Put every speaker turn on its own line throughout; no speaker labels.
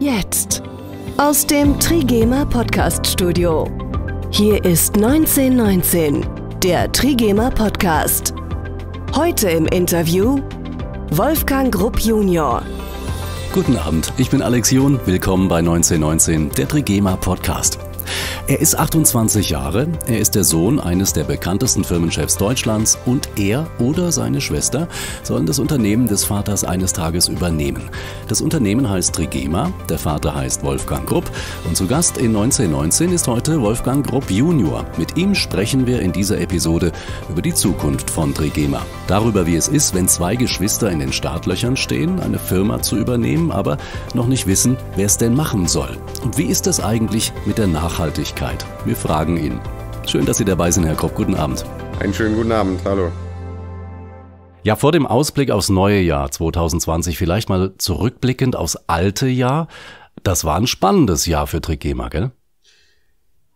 Jetzt aus dem Trigema Podcast Studio. Hier ist 1919, der Trigema Podcast. Heute im Interview Wolfgang Grupp Junior. Guten Abend, ich bin Alex John. Willkommen bei 1919, der Trigema Podcast. Er ist 28 Jahre, er ist der Sohn eines der bekanntesten Firmenchefs Deutschlands und er oder seine Schwester sollen das Unternehmen des Vaters eines Tages übernehmen. Das Unternehmen heißt Trigema, der Vater heißt Wolfgang Grupp und zu Gast in 1919 ist heute Wolfgang Grupp Junior. Mit ihm sprechen wir in dieser Episode über die Zukunft von Trigema, darüber wie es ist, wenn zwei Geschwister in den Startlöchern stehen, eine Firma zu übernehmen, aber noch nicht wissen, wer es denn machen soll. Und wie ist das eigentlich mit der Nachhaltigkeit? Nachhaltigkeit. Wir fragen ihn. Schön, dass Sie dabei sind, Herr Kopp. Guten Abend.
Einen schönen guten Abend. Hallo.
Ja, vor dem Ausblick aufs neue Jahr 2020 vielleicht mal zurückblickend aufs alte Jahr. Das war ein spannendes Jahr für Trigema, gell?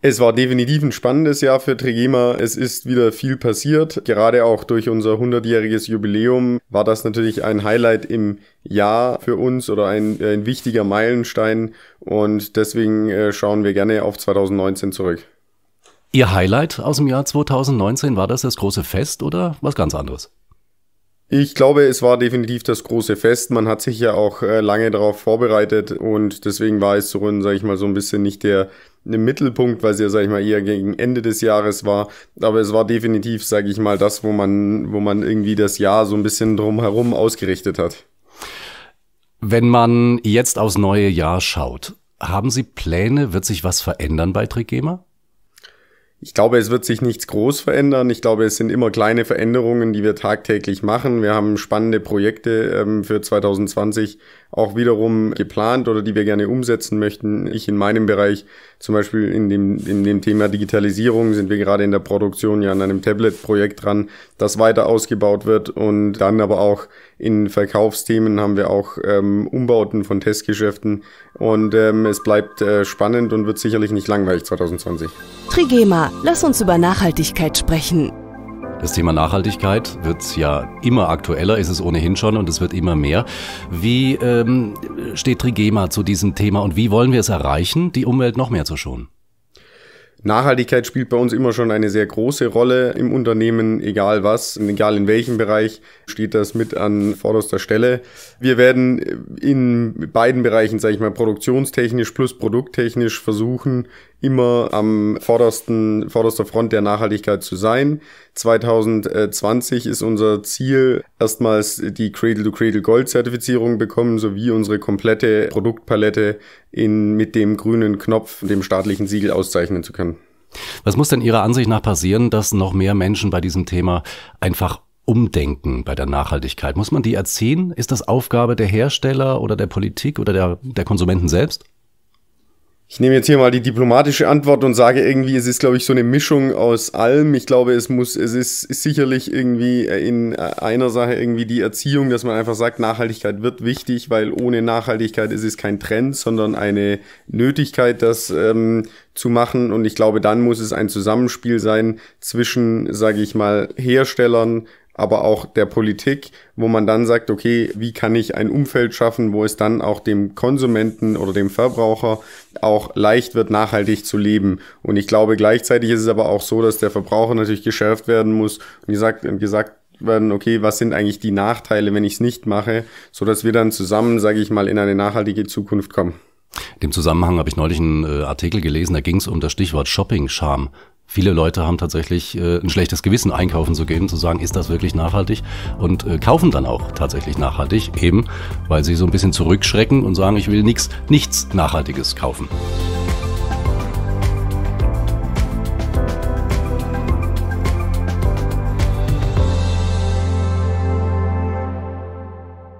Es war definitiv ein spannendes Jahr für Trigema. Es ist wieder viel passiert. Gerade auch durch unser 100-jähriges Jubiläum war das natürlich ein Highlight im Jahr für uns oder ein, ein wichtiger Meilenstein. Und deswegen äh, schauen wir gerne auf 2019 zurück.
Ihr Highlight aus dem Jahr 2019, war das das große Fest oder was ganz anderes?
Ich glaube, es war definitiv das große Fest. Man hat sich ja auch äh, lange darauf vorbereitet und deswegen war es so, sage ich mal, so ein bisschen nicht der im Mittelpunkt, weil es ja, sag ich mal, eher gegen Ende des Jahres war. Aber es war definitiv, sage ich mal, das, wo man, wo man irgendwie das Jahr so ein bisschen drumherum ausgerichtet hat. Wenn man jetzt
aufs neue Jahr schaut, haben Sie Pläne? Wird sich was verändern bei Trigema?
Ich glaube, es wird sich nichts groß verändern. Ich glaube, es sind immer kleine Veränderungen, die wir tagtäglich machen. Wir haben spannende Projekte ähm, für 2020 auch wiederum geplant oder die wir gerne umsetzen möchten. Ich in meinem Bereich, zum Beispiel in dem, in dem Thema Digitalisierung, sind wir gerade in der Produktion ja an einem Tablet-Projekt dran, das weiter ausgebaut wird. Und dann aber auch in Verkaufsthemen haben wir auch ähm, Umbauten von Testgeschäften. Und ähm, es bleibt äh, spannend und wird sicherlich nicht langweilig 2020.
Trigema, lass uns über Nachhaltigkeit sprechen. Das Thema Nachhaltigkeit wird ja immer aktueller, ist es ohnehin schon und es wird immer mehr. Wie ähm, steht Trigema zu diesem Thema und wie wollen wir es erreichen, die Umwelt noch mehr zu schonen?
Nachhaltigkeit spielt bei uns immer schon eine sehr große Rolle im Unternehmen, egal was, egal in welchem Bereich, steht das mit an vorderster Stelle. Wir werden in beiden Bereichen, sage ich mal, produktionstechnisch plus produkttechnisch versuchen, immer am vordersten, vorderster Front der Nachhaltigkeit zu sein. 2020 ist unser Ziel, erstmals die Cradle-to-Cradle-Gold-Zertifizierung bekommen, sowie unsere komplette Produktpalette in, mit dem grünen Knopf, dem staatlichen Siegel auszeichnen zu können.
Was muss denn Ihrer Ansicht nach passieren, dass noch mehr Menschen bei diesem Thema einfach umdenken bei der Nachhaltigkeit? Muss man die erziehen? Ist das Aufgabe der Hersteller oder der Politik oder der, der Konsumenten selbst?
Ich nehme jetzt hier mal die diplomatische Antwort und sage irgendwie, es ist, glaube ich, so eine Mischung aus allem. Ich glaube, es muss, es ist, ist sicherlich irgendwie äh, in äh, einer Sache irgendwie die Erziehung, dass man einfach sagt, Nachhaltigkeit wird wichtig, weil ohne Nachhaltigkeit ist es kein Trend, sondern eine Nötigkeit, das ähm, zu machen. Und ich glaube, dann muss es ein Zusammenspiel sein zwischen, sage ich mal, Herstellern, aber auch der Politik, wo man dann sagt, okay, wie kann ich ein Umfeld schaffen, wo es dann auch dem Konsumenten oder dem Verbraucher auch leicht wird, nachhaltig zu leben. Und ich glaube, gleichzeitig ist es aber auch so, dass der Verbraucher natürlich geschärft werden muss und gesagt, gesagt werden, okay, was sind eigentlich die Nachteile, wenn ich es nicht mache, so dass wir dann zusammen, sage ich mal, in eine nachhaltige Zukunft kommen.
In dem Zusammenhang habe ich neulich einen äh, Artikel gelesen, da ging es um das Stichwort Shopping-Scham. Viele Leute haben tatsächlich äh, ein schlechtes Gewissen, einkaufen zu gehen, zu sagen, ist das wirklich nachhaltig? Und äh, kaufen dann auch tatsächlich nachhaltig, eben weil sie so ein bisschen zurückschrecken und sagen, ich will nichts, nichts Nachhaltiges kaufen.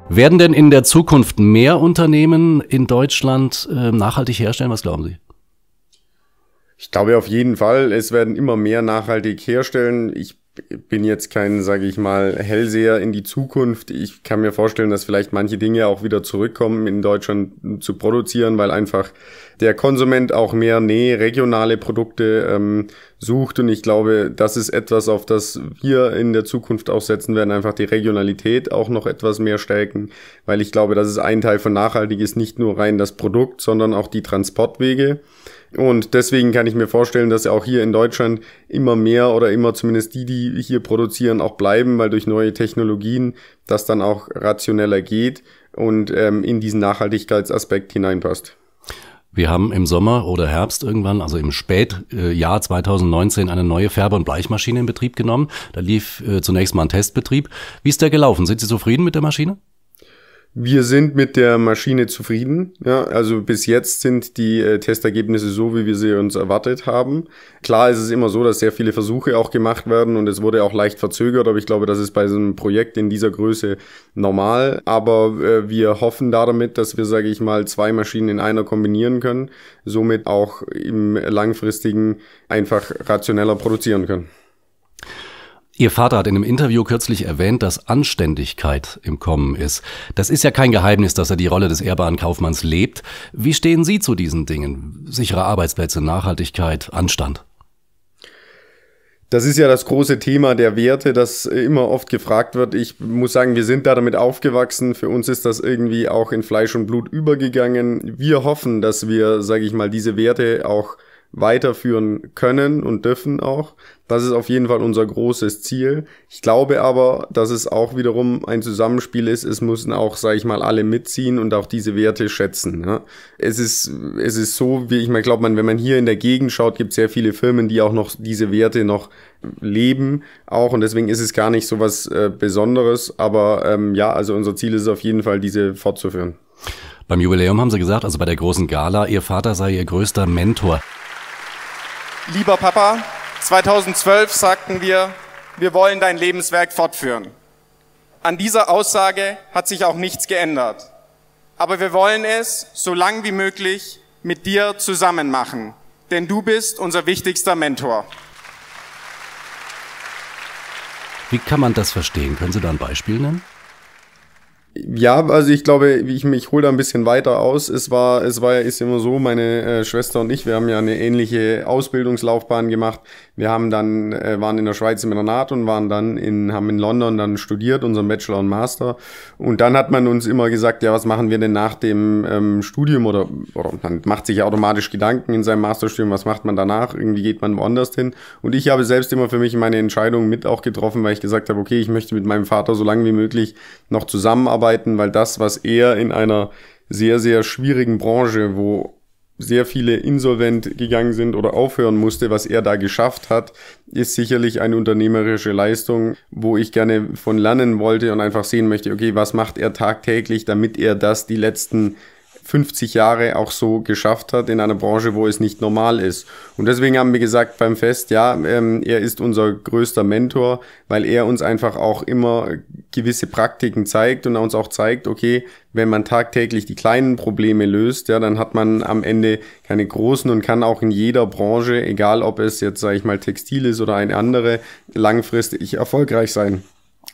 Werden denn in der Zukunft mehr Unternehmen in Deutschland äh, nachhaltig herstellen? Was glauben Sie?
Ich glaube auf jeden Fall, es werden immer mehr nachhaltig herstellen. Ich bin jetzt kein, sage ich mal, Hellseher in die Zukunft. Ich kann mir vorstellen, dass vielleicht manche Dinge auch wieder zurückkommen, in Deutschland zu produzieren, weil einfach der Konsument auch mehr Nähe, regionale Produkte ähm, sucht. Und ich glaube, das ist etwas, auf das wir in der Zukunft auch setzen werden, einfach die Regionalität auch noch etwas mehr stärken, weil ich glaube, das ist ein Teil von nachhaltig ist, nicht nur rein das Produkt, sondern auch die Transportwege und deswegen kann ich mir vorstellen, dass auch hier in Deutschland immer mehr oder immer zumindest die, die hier produzieren, auch bleiben, weil durch neue Technologien das dann auch rationeller geht und ähm, in diesen Nachhaltigkeitsaspekt hineinpasst.
Wir haben im Sommer oder Herbst irgendwann, also im Spätjahr äh, 2019, eine neue Färbe- und Bleichmaschine in Betrieb genommen. Da lief äh, zunächst mal ein Testbetrieb. Wie
ist der gelaufen? Sind Sie zufrieden mit der Maschine? Wir sind mit der Maschine zufrieden. Ja, also bis jetzt sind die äh, Testergebnisse so, wie wir sie uns erwartet haben. Klar ist es immer so, dass sehr viele Versuche auch gemacht werden und es wurde auch leicht verzögert, aber ich glaube, das ist bei so einem Projekt in dieser Größe normal. Aber äh, wir hoffen da damit, dass wir, sage ich mal, zwei Maschinen in einer kombinieren können, somit auch im langfristigen einfach rationeller produzieren können.
Ihr Vater hat in einem Interview kürzlich erwähnt, dass Anständigkeit im Kommen ist. Das ist ja kein Geheimnis, dass er die Rolle des ehrbaren Kaufmanns lebt. Wie stehen Sie zu diesen Dingen? Sichere Arbeitsplätze, Nachhaltigkeit, Anstand?
Das ist ja das große Thema der Werte, das immer oft gefragt wird. Ich muss sagen, wir sind da damit aufgewachsen. Für uns ist das irgendwie auch in Fleisch und Blut übergegangen. Wir hoffen, dass wir, sage ich mal, diese Werte auch weiterführen können und dürfen auch. Das ist auf jeden Fall unser großes Ziel. Ich glaube aber, dass es auch wiederum ein Zusammenspiel ist. Es müssen auch, sage ich mal, alle mitziehen und auch diese Werte schätzen. Ja. Es ist es ist so, wie ich meine, glaube man, wenn man hier in der Gegend schaut, gibt es sehr viele Firmen, die auch noch diese Werte noch leben auch und deswegen ist es gar nicht so was äh, Besonderes. Aber ähm, ja, also unser Ziel ist auf jeden Fall, diese fortzuführen. Beim Jubiläum haben Sie
gesagt, also bei der großen Gala, Ihr Vater sei Ihr größter Mentor.
Lieber Papa, 2012 sagten wir, wir wollen dein Lebenswerk fortführen. An dieser Aussage hat sich auch nichts geändert. Aber wir wollen es so lang wie möglich mit dir zusammen machen, denn du bist unser wichtigster Mentor. Wie kann man das verstehen? Können Sie da ein Beispiel nennen? Ja, also ich glaube, ich, ich hole da ein bisschen weiter aus. Es war, es war ja ist immer so, meine äh, Schwester und ich, wir haben ja eine ähnliche Ausbildungslaufbahn gemacht. Wir haben dann, äh, waren in der Schweiz im Internat und waren dann in, haben in London dann studiert, unseren Bachelor und Master. Und dann hat man uns immer gesagt, ja, was machen wir denn nach dem ähm, Studium oder, oder man macht sich ja automatisch Gedanken in seinem Masterstudium, was macht man danach? Irgendwie geht man woanders hin. Und ich habe selbst immer für mich meine Entscheidung mit auch getroffen, weil ich gesagt habe, okay, ich möchte mit meinem Vater so lange wie möglich noch zusammenarbeiten arbeiten, weil das, was er in einer sehr, sehr schwierigen Branche, wo sehr viele insolvent gegangen sind oder aufhören musste, was er da geschafft hat, ist sicherlich eine unternehmerische Leistung, wo ich gerne von lernen wollte und einfach sehen möchte, okay, was macht er tagtäglich, damit er das die letzten 50 Jahre auch so geschafft hat in einer Branche, wo es nicht normal ist. Und deswegen haben wir gesagt beim Fest, ja, ähm, er ist unser größter Mentor, weil er uns einfach auch immer gewisse Praktiken zeigt und uns auch zeigt, okay, wenn man tagtäglich die kleinen Probleme löst, ja, dann hat man am Ende keine großen und kann auch in jeder Branche, egal ob es jetzt, sage ich mal, Textil ist oder eine andere, langfristig erfolgreich sein.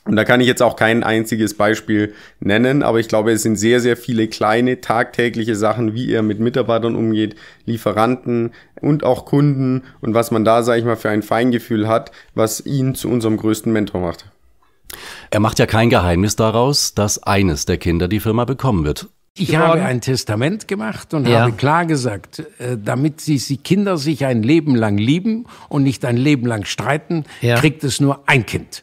Und da kann ich jetzt auch kein einziges Beispiel nennen, aber ich glaube, es sind sehr, sehr viele kleine tagtägliche Sachen, wie ihr mit Mitarbeitern umgeht, Lieferanten und auch Kunden und was man da, sage ich mal, für ein Feingefühl hat, was ihn zu unserem größten Mentor macht. Er macht ja
kein Geheimnis daraus, dass eines der Kinder die Firma bekommen wird.
Ich habe ein Testament
gemacht und ja. habe klar gesagt, äh, damit die Kinder sich ein Leben lang lieben und nicht ein Leben lang streiten, ja. kriegt es nur ein Kind.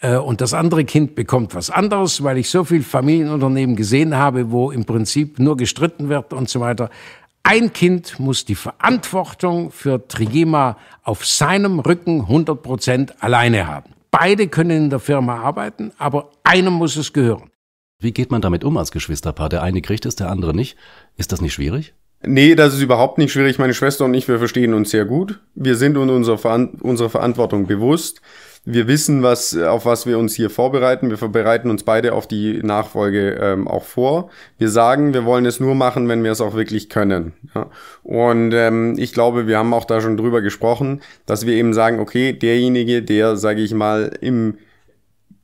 Äh, und das andere Kind bekommt was anderes, weil ich so viel Familienunternehmen gesehen habe, wo im Prinzip nur gestritten wird und so weiter. Ein Kind muss die Verantwortung für Trigema auf seinem Rücken 100 Prozent alleine haben. Beide können in der Firma arbeiten, aber einem muss es gehören. Wie geht man damit um als Geschwisterpaar? Der eine kriegt es, der andere nicht. Ist
das nicht schwierig? Nee, das ist überhaupt nicht schwierig. Meine Schwester und ich, wir verstehen uns sehr gut. Wir sind uns unserer, Verant unserer Verantwortung bewusst wir wissen, was, äh, auf was wir uns hier vorbereiten. Wir bereiten uns beide auf die Nachfolge ähm, auch vor. Wir sagen, wir wollen es nur machen, wenn wir es auch wirklich können. Ja. Und ähm, ich glaube, wir haben auch da schon drüber gesprochen, dass wir eben sagen, okay, derjenige, der, sage ich mal, im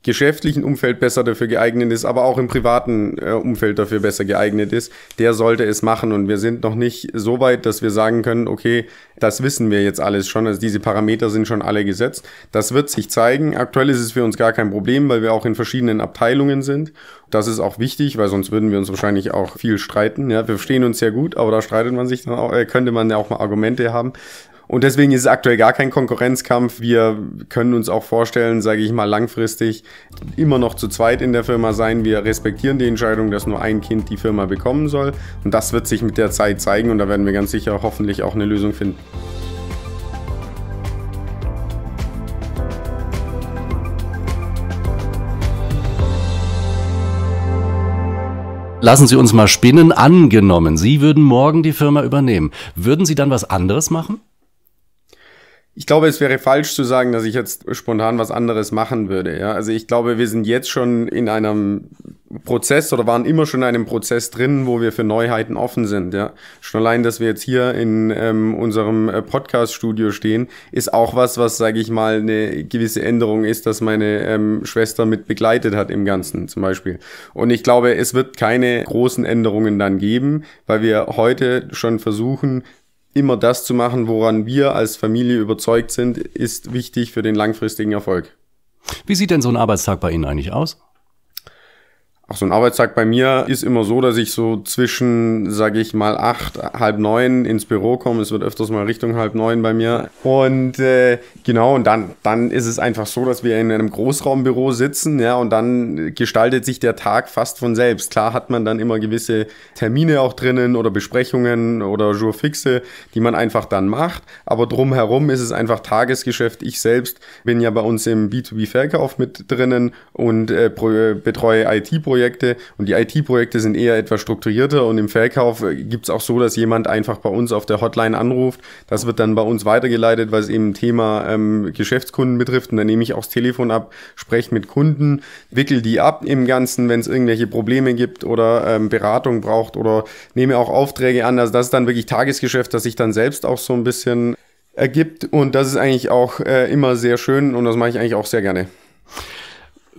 geschäftlichen Umfeld besser dafür geeignet ist, aber auch im privaten äh, Umfeld dafür besser geeignet ist, der sollte es machen. Und wir sind noch nicht so weit, dass wir sagen können, okay, das wissen wir jetzt alles schon. Also diese Parameter sind schon alle gesetzt. Das wird sich zeigen. Aktuell ist es für uns gar kein Problem, weil wir auch in verschiedenen Abteilungen sind. Das ist auch wichtig, weil sonst würden wir uns wahrscheinlich auch viel streiten. Ja, wir verstehen uns sehr gut, aber da streitet man sich dann auch, äh, könnte man ja auch mal Argumente haben. Und deswegen ist es aktuell gar kein Konkurrenzkampf. Wir können uns auch vorstellen, sage ich mal langfristig, immer noch zu zweit in der Firma sein. Wir respektieren die Entscheidung, dass nur ein Kind die Firma bekommen soll. Und das wird sich mit der Zeit zeigen und da werden wir ganz sicher hoffentlich auch eine Lösung finden.
Lassen Sie uns mal spinnen. Angenommen, Sie würden morgen die Firma übernehmen. Würden Sie dann was anderes machen?
Ich glaube, es wäre falsch zu sagen, dass ich jetzt spontan was anderes machen würde. Ja? Also ich glaube, wir sind jetzt schon in einem Prozess oder waren immer schon in einem Prozess drin, wo wir für Neuheiten offen sind. Ja? Schon allein, dass wir jetzt hier in ähm, unserem äh, Podcast-Studio stehen, ist auch was, was, sage ich mal, eine gewisse Änderung ist, dass meine ähm, Schwester mit begleitet hat im Ganzen zum Beispiel. Und ich glaube, es wird keine großen Änderungen dann geben, weil wir heute schon versuchen, immer das zu machen, woran wir als Familie überzeugt sind, ist wichtig für den langfristigen Erfolg. Wie sieht denn so ein Arbeitstag bei Ihnen eigentlich aus? Ach, so ein Arbeitstag bei mir ist immer so, dass ich so zwischen, sage ich mal, acht, halb neun ins Büro komme. Es wird öfters mal Richtung halb neun bei mir. Und äh, genau, und dann, dann ist es einfach so, dass wir in einem Großraumbüro sitzen, ja, und dann gestaltet sich der Tag fast von selbst. Klar hat man dann immer gewisse Termine auch drinnen oder Besprechungen oder Jourfixe, die man einfach dann macht. Aber drumherum ist es einfach Tagesgeschäft. Ich selbst bin ja bei uns im B2B-Verkauf mit drinnen und äh, äh betreue IT-Projekte projekte und die IT-Projekte sind eher etwas strukturierter und im Verkauf äh, gibt es auch so, dass jemand einfach bei uns auf der Hotline anruft. Das wird dann bei uns weitergeleitet, weil es eben Thema ähm, Geschäftskunden betrifft und dann nehme ich auch das Telefon ab, spreche mit Kunden, wickel die ab im Ganzen, wenn es irgendwelche Probleme gibt oder ähm, Beratung braucht oder nehme auch Aufträge an. Also das ist dann wirklich Tagesgeschäft, das ich dann selbst auch so ein bisschen ergibt und das ist eigentlich auch äh, immer sehr schön und das mache ich eigentlich auch sehr gerne.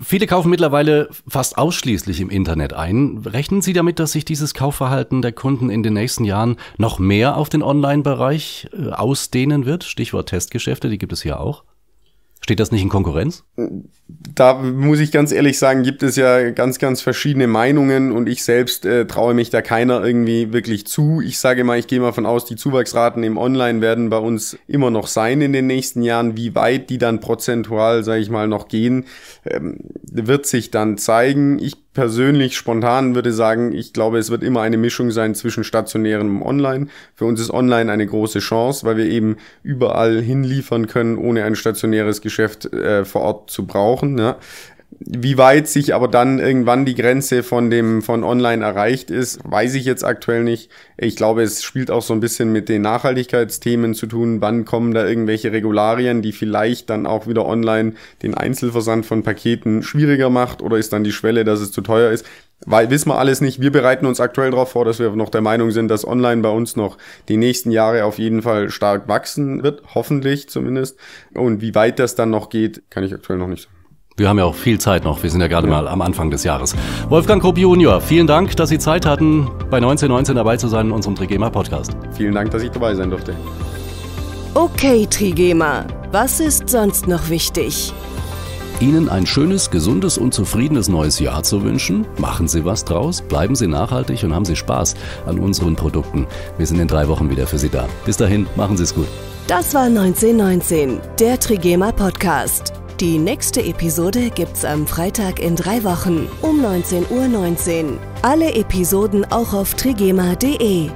Viele kaufen mittlerweile
fast ausschließlich im Internet ein. Rechnen Sie damit, dass sich dieses Kaufverhalten der Kunden in den nächsten Jahren noch mehr auf den Online-Bereich äh, ausdehnen wird? Stichwort Testgeschäfte, die gibt es hier auch. Steht das nicht in Konkurrenz?
Da muss ich ganz ehrlich sagen, gibt es ja ganz, ganz verschiedene Meinungen und ich selbst äh, traue mich da keiner irgendwie wirklich zu. Ich sage mal, ich gehe mal von aus, die Zuwachsraten im Online werden bei uns immer noch sein in den nächsten Jahren. Wie weit die dann prozentual, sage ich mal, noch gehen, ähm, wird sich dann zeigen. Ich persönlich spontan würde sagen, ich glaube, es wird immer eine Mischung sein zwischen stationären und online. Für uns ist online eine große Chance, weil wir eben überall hinliefern können, ohne ein stationäres Geschäft äh, vor Ort zu brauchen. Ja. Wie weit sich aber dann irgendwann die Grenze von dem von online erreicht ist, weiß ich jetzt aktuell nicht. Ich glaube, es spielt auch so ein bisschen mit den Nachhaltigkeitsthemen zu tun. Wann kommen da irgendwelche Regularien, die vielleicht dann auch wieder online den Einzelversand von Paketen schwieriger macht oder ist dann die Schwelle, dass es zu teuer ist? Weil wissen wir alles nicht. Wir bereiten uns aktuell darauf vor, dass wir noch der Meinung sind, dass online bei uns noch die nächsten Jahre auf jeden Fall stark wachsen wird, hoffentlich zumindest. Und wie weit das dann noch geht, kann ich aktuell noch nicht sagen.
Wir haben ja auch viel Zeit noch. Wir sind ja gerade ja. mal am Anfang des Jahres. Wolfgang Krupp Junior, vielen Dank, dass Sie Zeit hatten, bei 1919 dabei zu sein in unserem Trigema Podcast.
Vielen Dank, dass ich dabei sein durfte.
Okay, Trigema, was ist sonst noch wichtig? Ihnen ein schönes, gesundes und zufriedenes neues Jahr zu wünschen. Machen Sie was draus, bleiben Sie nachhaltig und haben Sie Spaß an unseren Produkten. Wir sind in drei Wochen wieder für Sie da. Bis dahin, machen Sie es gut. Das war 1919, der Trigema Podcast. Die nächste Episode gibt's am Freitag in drei Wochen um 19.19 .19 Uhr. Alle Episoden auch auf trigema.de.